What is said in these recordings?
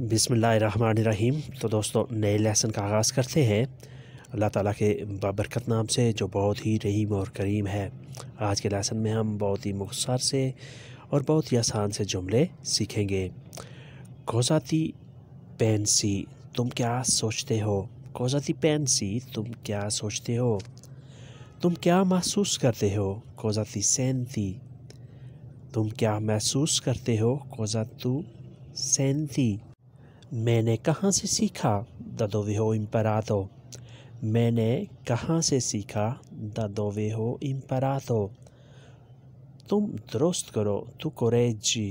बिसमीम तो दोस्तों नए लेसन का आगाज़ करते हैं अल्लाह ताला के बाबरकत नाम से जो बहुत ही रहीम और करीम है आज के लेसन में हम बहुत ही मखसर से और बहुत ही आसान से जुमले सीखेंगे कोजाती पेंसी तुम क्या सोचते हो कोजाती पेंसी तुम क्या सोचते हो तुम क्या महसूस करते हो कोजाती सेंती तुम क्या महसूस करते हो कोजातू सेंती मैंने कहाँ से सीखा da हो इम्परा तो मैंने कहाँ से सीखा da हो इम्परा तो तुम दुरुस्त करो तू कोरेजी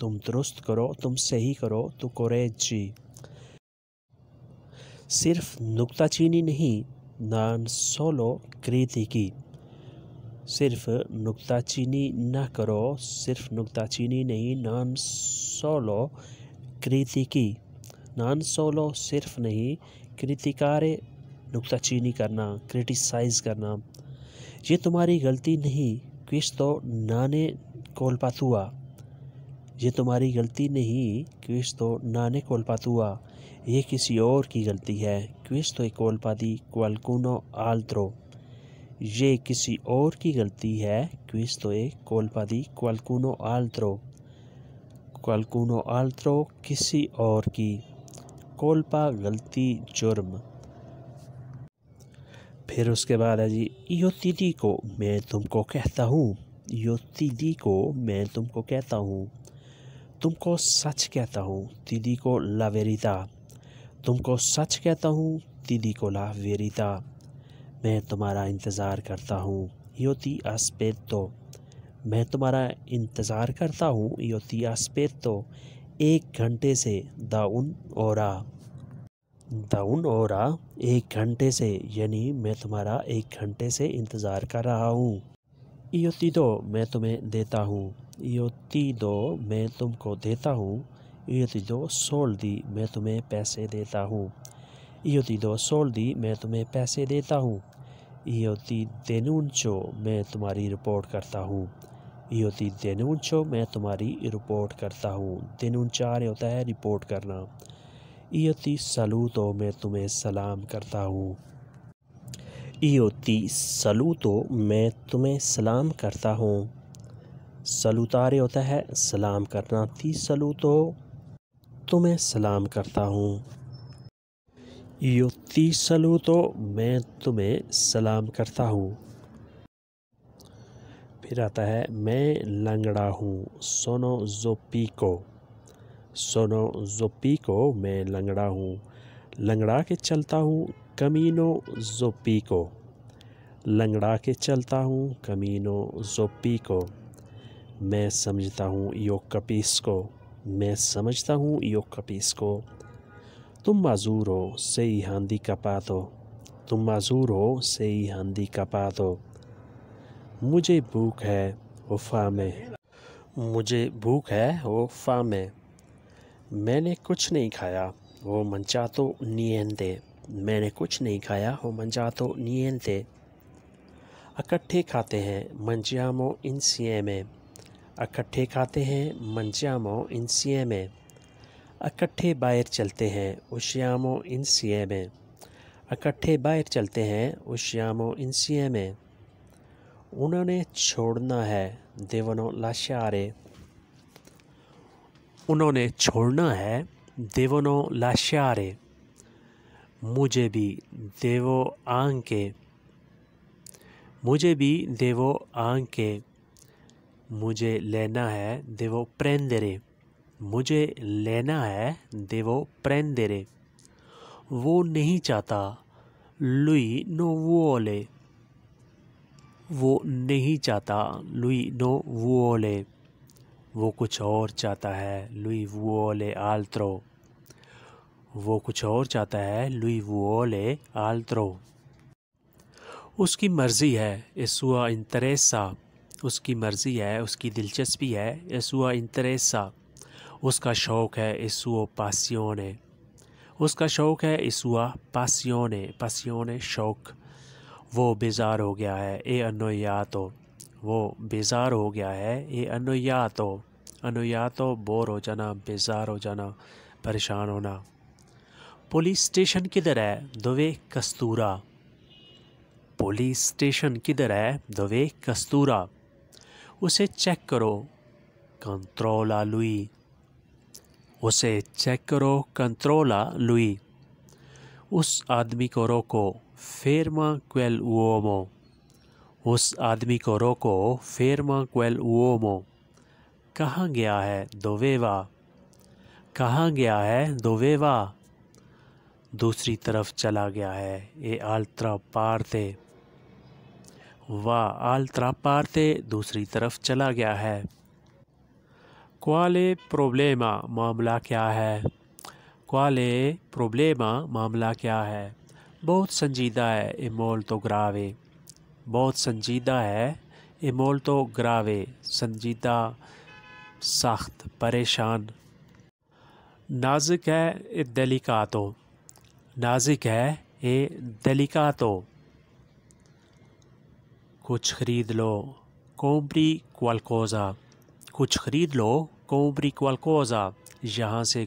तुम दुरुस्त करो तुम सही करो तू कोरेजी सिर्फ नुकताचीनी नहीं नान सोलो कृति की सिर्फ नुकताचीनी ना करो सिर्फ नुकताचीनी नहीं नान सोलो कृतिकी नान सोलो सिर्फ नहीं कृतिकारे नुकताचीनी करना क्रिटिसाइज करना ये तुम्हारी गलती नहीं क्विश तो नाने कोलपातुआ ये तुम्हारी गलती नहीं क्विश तो नाने कोलपातुआ ये किसी और की गलती है क्विश तो कोलपादी क्वालकुनो आल्त्रो ये किसी और की गलती है क्विश तो कोलपादी क्वालकुनो आल्त्रो क्वालकुनो आल्त्रो किसी और की कोल्पा गलती जुर्म फिर उसके बाद है जी तीदी को मैं तुमको कहता हूँ यो तीदी को मैं तुमको कहता हूँ तुमको सच कहता हूँ दीदी को लावेरिता तुमको सच कहता हूँ दीदी को लावेरिता मैं तुम्हारा इंतज़ार करता हूँ योति आस्पेद तो मैं तुम्हारा इंतज़ार करता हूँ तो एक घंटे से दाउन ओरा दाउन ओरा एक घंटे से यानी मैं तुम्हारा एक घंटे से इंतज़ार कर रहा हूँ योती दो मैं तुम्हें देता हूँ योती दो मैं तुमको देता हूँ योती दो सोल दी मैं तुम्हें पैसे देता हूँ योती दो सोल दी मैं तुम्हें पैसे देता हूँ योती देनून चो मैं तुम्हारी रिपोर्ट करता हूँ होती दिन उनचो मैं तुम्हारी रिपोर्ट करता हूँ दिन उनचार होता है रिपोर्ट करना ई होती सलू तो मैं तुम्हें सलाम करता हूँ ई होती सलू तो मैं तुम्हें सलाम करता हूँ सलूतारे होता है सलाम करना थी सलू तो तुम्हें सलाम करता हूँ योती सलू तो मैं तुम्हें सलाम करता हूँ फिर आता है मैं लंगड़ा हूँ सोनो जोपीको सोनो जोपीको मैं लंगड़ा हूँ लंगड़ा के चलता हूँ कमीनो जोपीको लंगड़ा के चलता हूँ कमीनो जोपीको मैं समझता हूँ यो कपीस को मैं समझता हूँ यो कपीस को तुम माजूर हो सही ही हांदी कपात हो तुम माजूर हो सही ही हांदी कपात हो मुझे भूख है वो फामे मुझे भूख है वो फामे मैंने कुछ नहीं खाया वो मंचा तो थे मैंने कुछ नहीं खाया वो मंचा तो थे इकट्ठे खाते हैं मंजियामो इंसिए में इकट्ठे खाते हैं मंजियामो इंसिए में इकट्ठे बाहर चलते हैं इन इंसिए में इकट्ठे बाहर चलते हैं इन इंसिए में उन्होंने छोड़ना है देवनो लाशारे उन्होंने छोड़ना है देवनो लाशारे मुझे भी देवो आंके मुझे भी देवो आंके मुझे लेना है देवो प्रेंदेरे मुझे लेना है देवो प्रेंदेरे वो नहीं चाहता लुई नो ले वो नहीं चाहता लुई नो वुओले वो कुछ और चाहता है लुई आल आल्त्रो वो कुछ और चाहता है लुई आल आल्त्रो उसकी मर्ज़ी है इसुआ इंतरेसा उसकी मर्ज़ी है उसकी दिलचस्पी है इसुआ इंतरेसा उसका शौक़ है इसुओ पासियों ने उसका शौक़ है इसुआ पासियों ने पासियों ने शौक़ वो बेज़ार हो गया है ए तो वो बेज़ार हो गया है ए अनोया तो अनोया तो बोर हो जाना बेज़ार हो जाना परेशान होना पुलिस स्टेशन किधर है दोवे कस्तूरा पुलिस स्टेशन किधर है दोवे कस्तूरा उसे चेक करो कंट्रोला लुई उसे चेक करो कंट्रोला लुई उस आदमी को रोको फेरमा क्वेल उओमो उस आदमी को रोको फेरमा क्वेल उओमो कहाँ गया है दोवेवा कहाँ गया है दोवेवा दूसरी तरफ चला गया है ए आलतरा पारते वा आलतरा पारते दूसरी तरफ चला गया है क्वाले प्रॉब्लेमा मामला क्या है quale problema मामला क्या है बहुत संजीदा है ए मोल तो ग्रावे बहुत संजीदा है ए मोल तो ग्रावे संजीदा सख्त परेशान नाजुक है ए तो नाजुक है ए तो कुछ ख़रीद लो कोम्प्री क्वालकोज़ा कुछ ख़रीद लो scopri qualcosa यहाँ से गुज़रो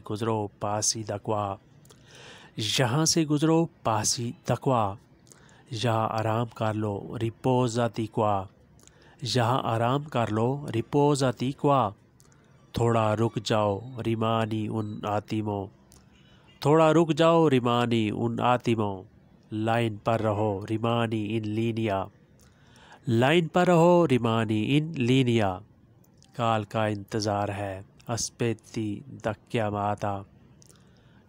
पासी दकवा यहाँ से गुज़रो पासी दकवा यहाँ आराम कर लो रिपोजा तिकवा यहाँ आराम कर लो रिपोजा तिक्वा थोड़ा रुक जाओ रिमानी उन आतिमों थोड़ा रुक जाओ रिमानी उन आतिमों लाइन पर रहो रिमानी इन लीनिया लाइन पर रहो रिमानी इन लीनिया काल का इंतज़ार है अस्पेती दक्या माता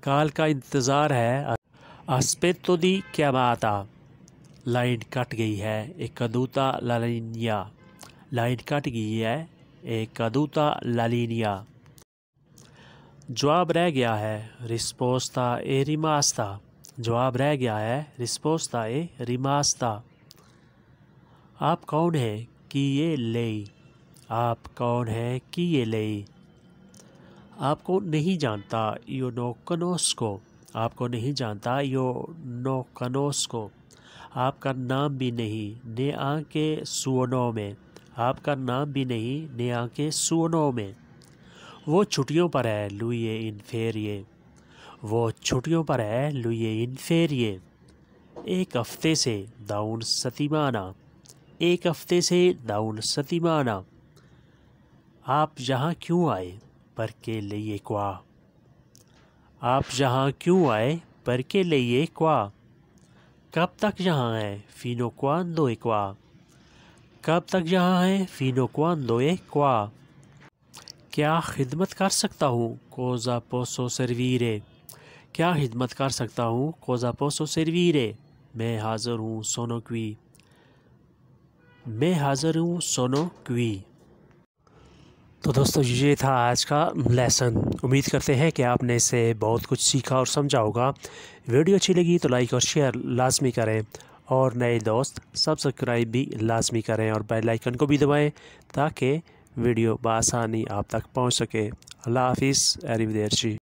काल का इंतज़ार है अस्पेतो दी क्या माता लाइन कट गई है एक कदूता ललिनिया लाइन कट गई है एक कदूता ललिनिया जवाब रह गया है रिस्पोस्ता ए रिमास्ता जवाब रह गया है रिस्पोस्ता ए रिमास्ता आप कौन है कि ये लेई आप कौन हैं कि ये लई आपको नहीं जानता यो नोकनोस को आपको नहीं जानता यो नोकनोस को आपका नाम भी नहीं ने आके सुवनों में आपका नाम भी नहीं ने आके सुवनों में वो छुट्टियों पर है लुइए इन फेरिए वो छुट्टियों पर है लुइए इन फेरिए एक हफ्ते से दाउन सतीमाना एक हफ्ते से दाउन सतीमाना आप यहाँ क्यों आए पर के लिए क्वा आप यहाँ क्यों आए पर के लिए क्वा कब तक यहाँ है फिनो क्वान दो क्वा कब तक यहाँ है फिनो क्वान दो क्वा क्या खिदमत कर सकता हूँ कोजा पोसो सरवीरे क्या खिदमत कर सकता हूँ कोजा पोसो सरवीरे मैं हाज़िर हूँ सोनो क्वी मैं हाज़िर हूँ सोनो क्वी तो दोस्तों ये था आज का लेसन उम्मीद करते हैं कि आपने इसे बहुत कुछ सीखा और समझा होगा वीडियो अच्छी लगी तो लाइक और शेयर लाजमी करें और नए दोस्त सब्सक्राइब भी लाजमी करें और बेल आइकन को भी दबाएं ताकि वीडियो बसानी आप तक पहुंच सके अल्लाह हाफिज़ जी